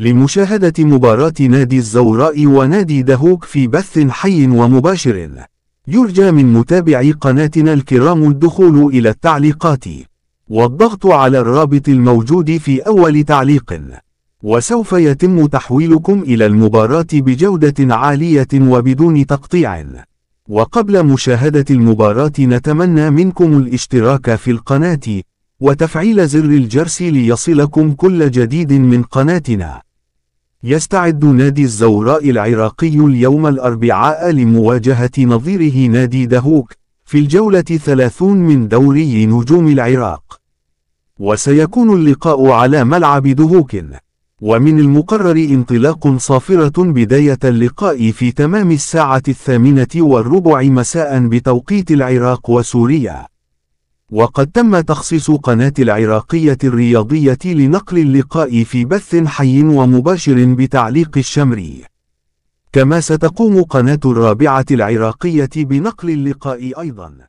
لمشاهدة مباراة نادي الزوراء ونادي دهوك في بث حي ومباشر يرجى من متابعي قناتنا الكرام الدخول إلى التعليقات والضغط على الرابط الموجود في أول تعليق وسوف يتم تحويلكم إلى المباراة بجودة عالية وبدون تقطيع وقبل مشاهدة المباراة نتمنى منكم الاشتراك في القناة وتفعيل زر الجرس ليصلكم كل جديد من قناتنا يستعد نادي الزوراء العراقي اليوم الأربعاء لمواجهة نظيره نادي دهوك في الجولة 30 من دوري نجوم العراق وسيكون اللقاء على ملعب دهوك ومن المقرر انطلاق صافرة بداية اللقاء في تمام الساعة الثامنة والربع مساء بتوقيت العراق وسوريا وقد تم تخصيص قناة العراقية الرياضية لنقل اللقاء في بث حي ومباشر بتعليق الشمري كما ستقوم قناة الرابعة العراقية بنقل اللقاء أيضاً